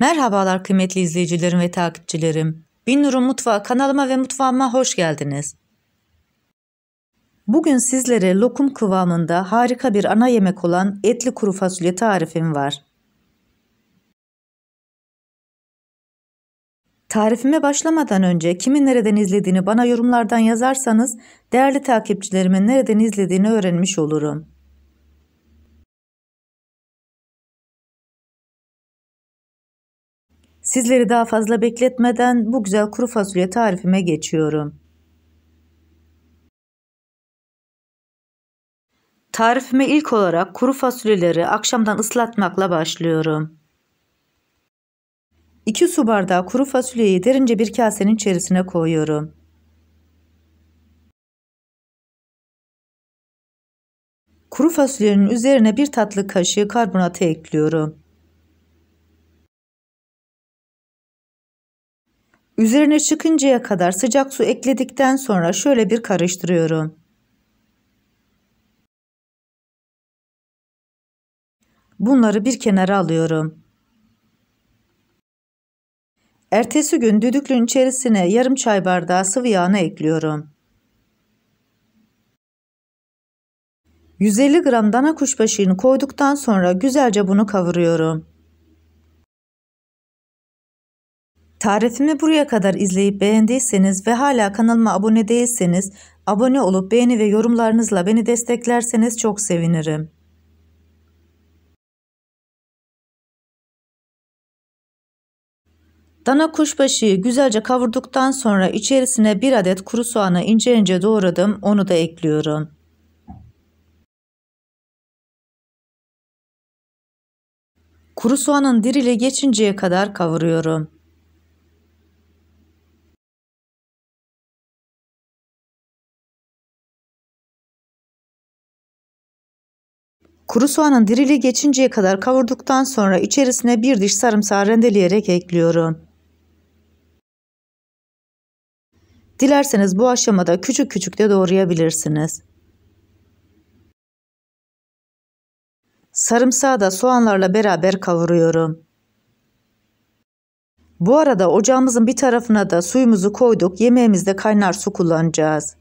Merhabalar kıymetli izleyicilerim ve takipçilerim. Binnur'un Mutfağı kanalıma ve mutfağıma hoş geldiniz. Bugün sizlere lokum kıvamında harika bir ana yemek olan etli kuru fasulye tarifim var. Tarifime başlamadan önce kimin nereden izlediğini bana yorumlardan yazarsanız değerli takipçilerimin nereden izlediğini öğrenmiş olurum. Sizleri daha fazla bekletmeden bu güzel kuru fasulye tarifime geçiyorum. Tarifime ilk olarak kuru fasulyeleri akşamdan ıslatmakla başlıyorum. 2 su bardağı kuru fasulyeyi derince bir kasenin içerisine koyuyorum. Kuru fasulyenin üzerine bir tatlı kaşığı karbonatı ekliyorum. Üzerine çıkıncaya kadar sıcak su ekledikten sonra şöyle bir karıştırıyorum. Bunları bir kenara alıyorum. Ertesi gün düdüklün içerisine yarım çay bardağı sıvı yağını ekliyorum. 150 gram dana kuşbaşını koyduktan sonra güzelce bunu kavuruyorum. Tarifimi buraya kadar izleyip beğendiyseniz ve hala kanalıma abone değilseniz abone olup beğeni ve yorumlarınızla beni desteklerseniz çok sevinirim. Dana kuşbaşıyı güzelce kavurduktan sonra içerisine bir adet kuru soğanı ince ince doğradım onu da ekliyorum. Kuru soğanın dirili geçinceye kadar kavuruyorum. Kuru soğanın diriliği geçinceye kadar kavurduktan sonra içerisine bir diş sarımsağı rendeleyerek ekliyorum. Dilerseniz bu aşamada küçük küçük de doğrayabilirsiniz. Sarımsağı da soğanlarla beraber kavuruyorum. Bu arada ocağımızın bir tarafına da suyumuzu koyduk. Yemeğimizde kaynar su kullanacağız.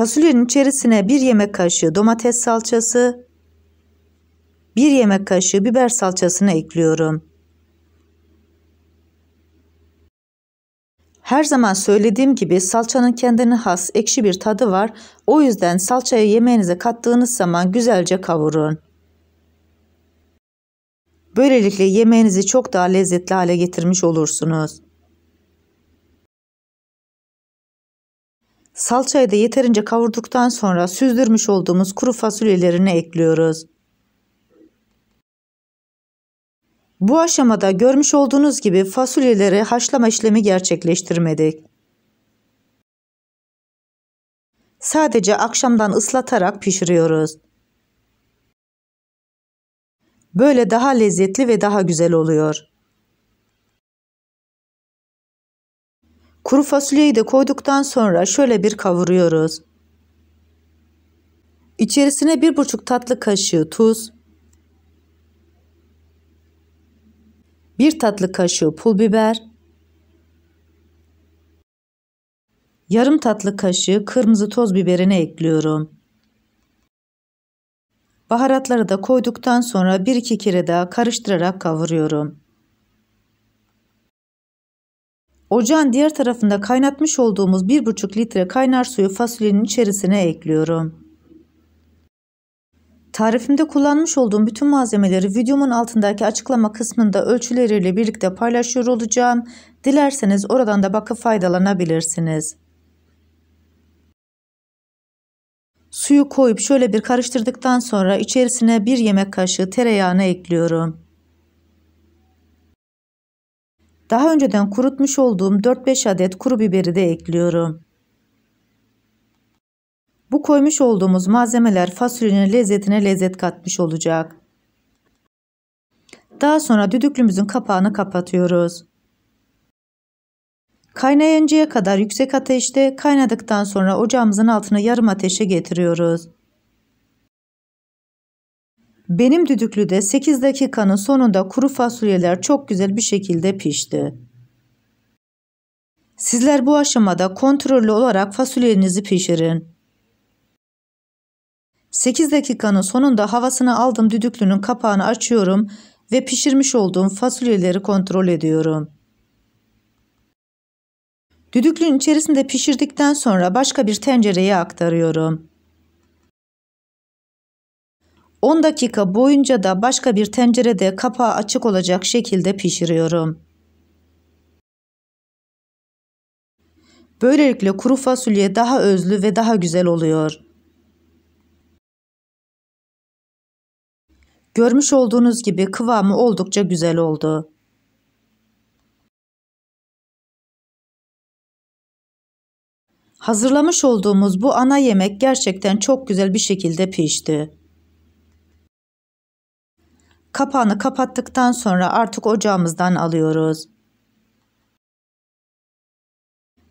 Fasulyenin içerisine bir yemek kaşığı domates salçası, bir yemek kaşığı biber salçasını ekliyorum. Her zaman söylediğim gibi salçanın kendine has ekşi bir tadı var. O yüzden salçayı yemeğinize kattığınız zaman güzelce kavurun. Böylelikle yemeğinizi çok daha lezzetli hale getirmiş olursunuz. Salçayı da yeterince kavurduktan sonra süzdürmüş olduğumuz kuru fasulyelerini ekliyoruz. Bu aşamada görmüş olduğunuz gibi fasulyeleri haşlama işlemi gerçekleştirmedik. Sadece akşamdan ıslatarak pişiriyoruz. Böyle daha lezzetli ve daha güzel oluyor. Kuru fasulyeyi de koyduktan sonra şöyle bir kavuruyoruz. İçerisine 1,5 tatlı kaşığı tuz, 1 tatlı kaşığı pul biber, yarım tatlı kaşığı kırmızı toz biberini ekliyorum. Baharatları da koyduktan sonra 1-2 kere daha karıştırarak kavuruyorum. Ocağın diğer tarafında kaynatmış olduğumuz 1,5 litre kaynar suyu fasulyenin içerisine ekliyorum. Tarifimde kullanmış olduğum bütün malzemeleri videomun altındaki açıklama kısmında ölçüleriyle birlikte paylaşıyor olacağım. Dilerseniz oradan da bakıp faydalanabilirsiniz. Suyu koyup şöyle bir karıştırdıktan sonra içerisine bir yemek kaşığı tereyağını ekliyorum. Daha önceden kurutmuş olduğum 4-5 adet kuru biberi de ekliyorum. Bu koymuş olduğumuz malzemeler fasulyenin lezzetine lezzet katmış olacak. Daha sonra düdüklümüzün kapağını kapatıyoruz. Kaynayıncaya kadar yüksek ateşte kaynadıktan sonra ocağımızın altını yarım ateşe getiriyoruz. Benim düdüklüde 8 dakikanın sonunda kuru fasulyeler çok güzel bir şekilde pişti. Sizler bu aşamada kontrollü olarak fasulyenizi pişirin. 8 dakikanın sonunda havasını aldım düdüklünün kapağını açıyorum ve pişirmiş olduğum fasulyeleri kontrol ediyorum. Düdüklünün içerisinde pişirdikten sonra başka bir tencereye aktarıyorum. 10 dakika boyunca da başka bir tencerede kapağı açık olacak şekilde pişiriyorum. Böylelikle kuru fasulye daha özlü ve daha güzel oluyor. Görmüş olduğunuz gibi kıvamı oldukça güzel oldu. Hazırlamış olduğumuz bu ana yemek gerçekten çok güzel bir şekilde pişti. Kapağını kapattıktan sonra artık ocağımızdan alıyoruz.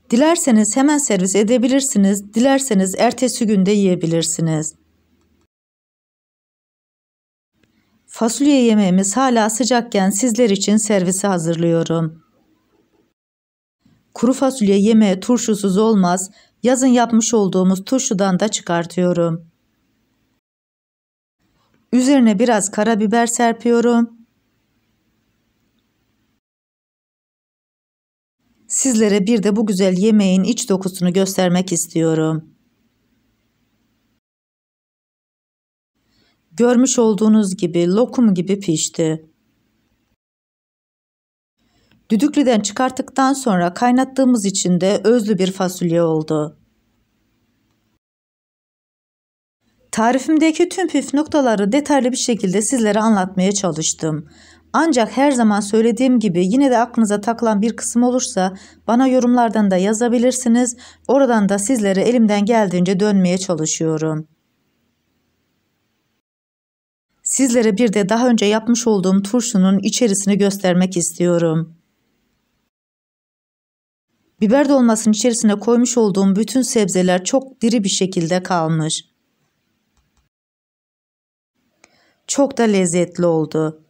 Dilerseniz hemen servis edebilirsiniz, dilerseniz ertesi günde yiyebilirsiniz. Fasulye yemeğimiz hala sıcakken sizler için servise hazırlıyorum. Kuru fasulye yemeği turşusuz olmaz, yazın yapmış olduğumuz turşudan da çıkartıyorum. Üzerine biraz karabiber serpiyorum. Sizlere bir de bu güzel yemeğin iç dokusunu göstermek istiyorum. Görmüş olduğunuz gibi lokum gibi pişti. Düdüklüden çıkarttıktan sonra kaynattığımız için de özlü bir fasulye oldu. Tarifimdeki tüm püf noktaları detaylı bir şekilde sizlere anlatmaya çalıştım. Ancak her zaman söylediğim gibi yine de aklınıza takılan bir kısım olursa bana yorumlardan da yazabilirsiniz. Oradan da sizlere elimden geldiğince dönmeye çalışıyorum. Sizlere bir de daha önce yapmış olduğum turşunun içerisini göstermek istiyorum. Biber dolmasının içerisine koymuş olduğum bütün sebzeler çok diri bir şekilde kalmış. çok da lezzetli oldu.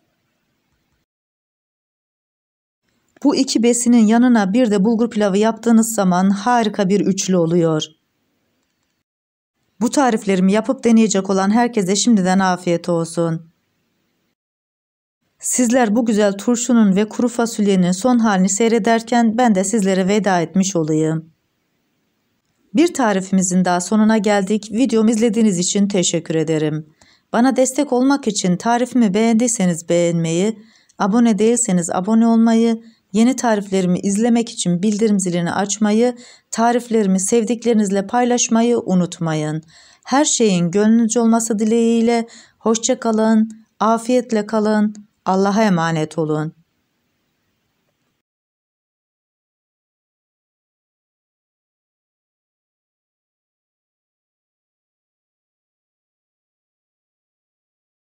Bu iki besinin yanına bir de bulgur pilavı yaptığınız zaman harika bir üçlü oluyor. Bu tariflerimi yapıp deneyecek olan herkese şimdiden afiyet olsun. Sizler bu güzel turşunun ve kuru fasulyenin son halini seyrederken ben de sizlere veda etmiş olayım. Bir tarifimizin daha sonuna geldik. Videomu izlediğiniz için teşekkür ederim. Bana destek olmak için tarifimi beğendiyseniz beğenmeyi, abone değilseniz abone olmayı, yeni tariflerimi izlemek için bildirim zilini açmayı, tariflerimi sevdiklerinizle paylaşmayı unutmayın. Her şeyin gönlünüz olması dileğiyle hoşçakalın, afiyetle kalın, Allah'a emanet olun.